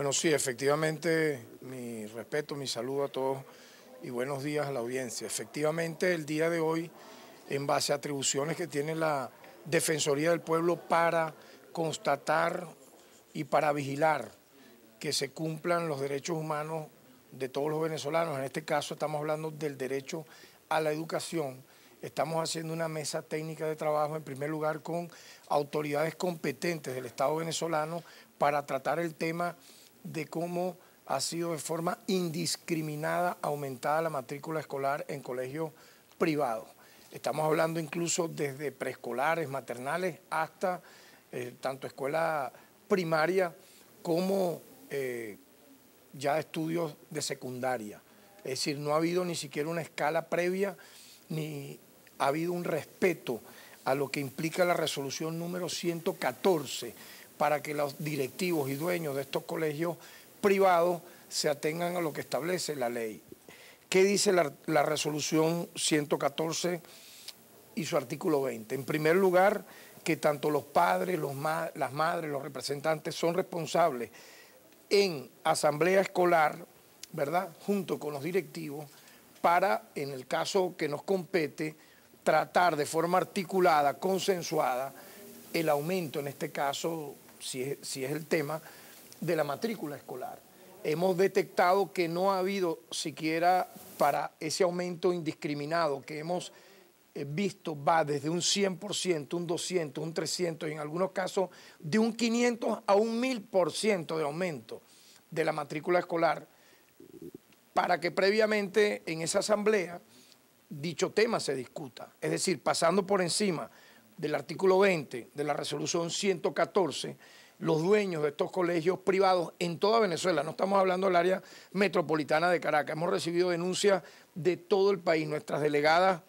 Bueno, sí, efectivamente, mi respeto, mi saludo a todos y buenos días a la audiencia. Efectivamente, el día de hoy, en base a atribuciones que tiene la Defensoría del Pueblo para constatar y para vigilar que se cumplan los derechos humanos de todos los venezolanos, en este caso estamos hablando del derecho a la educación, estamos haciendo una mesa técnica de trabajo, en primer lugar, con autoridades competentes del Estado venezolano para tratar el tema de cómo ha sido de forma indiscriminada aumentada la matrícula escolar en colegios privados. Estamos hablando incluso desde preescolares, maternales, hasta eh, tanto escuela primaria como eh, ya estudios de secundaria. Es decir, no ha habido ni siquiera una escala previa, ni ha habido un respeto a lo que implica la resolución número 114 para que los directivos y dueños de estos colegios privados se atengan a lo que establece la ley. ¿Qué dice la, resolución 114 y su artículo 20? En primer lugar, que tanto los padres, las madres, los representantes son responsables en asamblea escolar, ¿verdad? Junto con los directivos, para, en el caso que nos compete, tratar de forma articulada, consensuada, el aumento, en este caso, si, es el tema, de la matrícula escolar. Hemos detectado que no ha habido siquiera para ese aumento indiscriminado que hemos eh, visto va desde un 100%, un 200, un 300 y en algunos casos de un 500 a un 1000% de aumento de la matrícula escolar para que previamente en esa asamblea dicho tema se discuta. Es decir, pasando por encima del artículo 20 de la resolución 114, los dueños de estos colegios privados en toda Venezuela, no estamos hablando del área metropolitana de Caracas, hemos recibido denuncias de todo el país, nuestras delegadas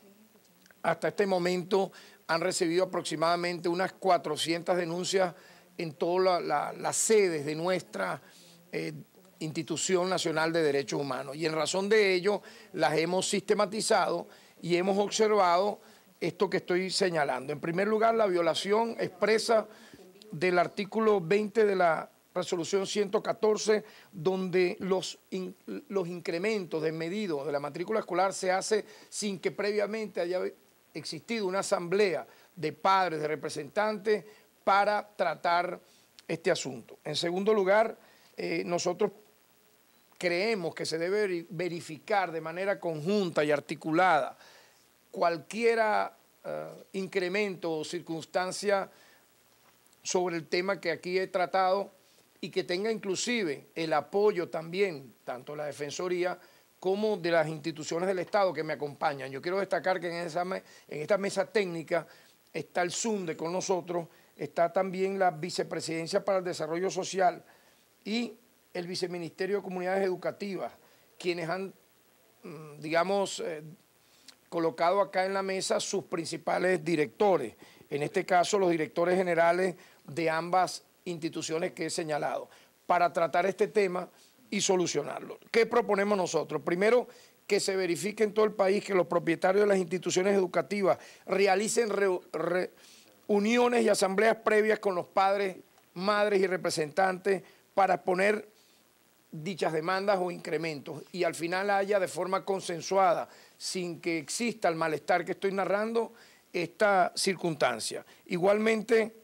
hasta este momento han recibido aproximadamente unas 400 denuncias en todas las sedes de nuestra eh, institución nacional de derechos humanos. Y en razón de ello, las hemos sistematizado y hemos observado esto que estoy señalando. En primer lugar, la violación expresa del artículo 20 de la resolución 114, donde los, incrementos de incrementos de la matrícula escolar se hace sin que previamente haya existido una asamblea de padres, de representantes, para tratar este asunto. En segundo lugar, eh, nosotros creemos que se debe verificar de manera conjunta y articulada cualquiera eh, incremento o circunstancia sobre el tema que aquí he tratado y que tenga inclusive el apoyo también, tanto la Defensoría como de las instituciones del Estado que me acompañan. Yo quiero destacar que en, en esta mesa técnica está el SUNDE con nosotros, está también la Vicepresidencia para el Desarrollo Social y el Viceministerio de Comunidades Educativas, quienes han, mm, digamos, eh, colocado acá en la mesa sus principales directores, en este caso los directores generales de ambas instituciones que he señalado, para tratar este tema y solucionarlo. ¿Qué proponemos nosotros? Primero, que se verifique en todo el país que los propietarios de las instituciones educativas realicen reuniones y asambleas previas con los padres, madres y representantes para poner dichas demandas o incrementos y al final haya de forma consensuada, sin que exista el malestar que estoy narrando, esta circunstancia. Igualmente,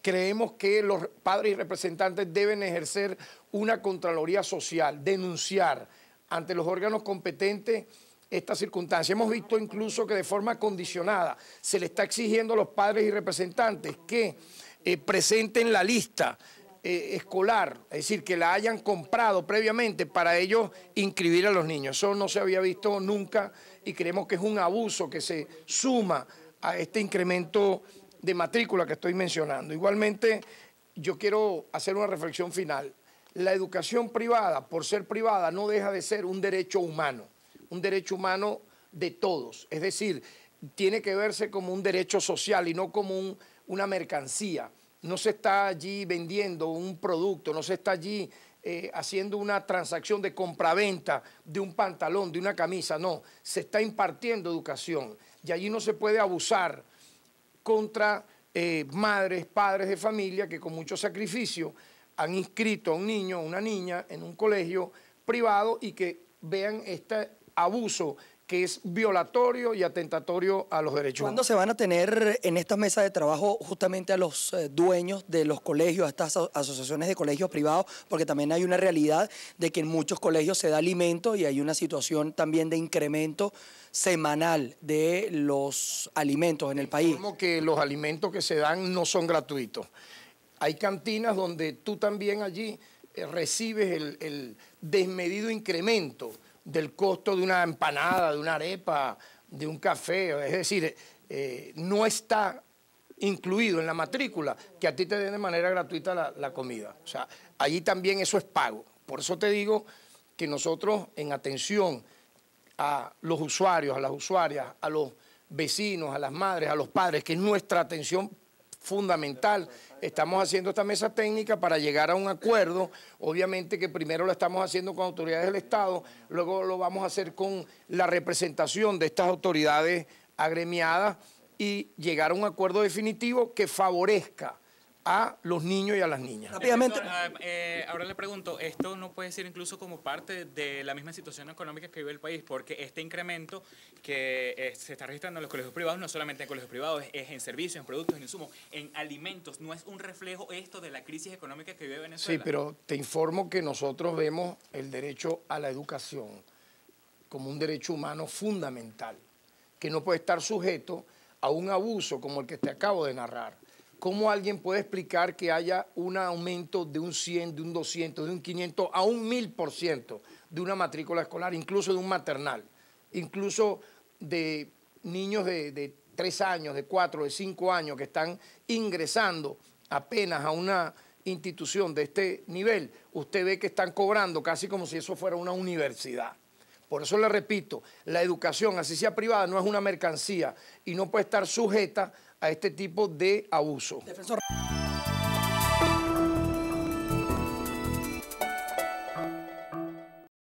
creemos que los padres y representantes deben ejercer una Contraloría Social, denunciar ante los órganos competentes esta circunstancia. Hemos visto incluso que de forma condicionada se le está exigiendo a los padres y representantes que eh, presenten la lista eh, escolar, es decir, que la hayan comprado previamente para ellos inscribir a los niños. Eso no se había visto nunca y creemos que es un abuso que se suma a este incremento de matrícula que estoy mencionando. Igualmente, yo quiero hacer una reflexión final. La educación privada, por ser privada, no deja de ser un derecho humano, un derecho humano de todos. Es decir, tiene que verse como un derecho social y no como una mercancía no se está allí vendiendo un producto, no se está allí eh, haciendo una transacción de compraventa de un pantalón, de una camisa, no, se está impartiendo educación y allí no se puede abusar contra eh, madres, padres de familia que con mucho sacrificio han inscrito a un niño o una niña en un colegio privado y que vean este abuso que es violatorio y atentatorio a los derechos humanos. ¿Cuándo se van a tener en estas mesas de trabajo justamente a los eh, dueños de los colegios, a estas asociaciones de colegios privados? Porque también hay una realidad de que en muchos colegios se da alimento y hay una situación también de incremento semanal de los alimentos en el país. Como que los alimentos que se dan no son gratuitos. Hay cantinas donde tú también allí eh, recibes el desmedido incremento del costo de una empanada, de una arepa, de un café. Es decir, eh, no está incluido en la matrícula que a ti te den de manera gratuita la, comida. O sea, allí también eso es pago. Por eso te digo que nosotros, en atención a los usuarios, a las usuarias, a los vecinos, a las madres, a los padres, que nuestra atención fundamental. Estamos haciendo esta mesa técnica para llegar a un acuerdo. Obviamente que primero lo estamos haciendo con autoridades del Estado, luego lo vamos a hacer con la representación de estas autoridades agremiadas y llegar a un acuerdo definitivo que favorezca a los niños y a las niñas. Rápidamente. Ah, eh, ahora le pregunto, esto no puede ser incluso como parte de la misma situación económica que vive el país, porque este incremento que eh, se está registrando en los colegios privados, no solamente en colegios privados, es en servicios, en productos, en insumos, en alimentos, no es un reflejo esto de la crisis económica que vive Venezuela. Sí, pero te informo que nosotros vemos el derecho a la educación como un derecho humano fundamental, que no puede estar sujeto a un abuso como el que te acabo de narrar ¿Cómo alguien puede explicar que haya un aumento de un 100, de un 200, de un 500 a un 1000% de una matrícula escolar, incluso de un maternal, incluso de niños de, de 3 años, de 4, de 5 años que están ingresando apenas a una institución de este nivel? Usted ve que están cobrando casi como si eso fuera una universidad. Por eso le repito, la educación, así sea privada, no es una mercancía y no puede estar sujeta a este tipo de abuso.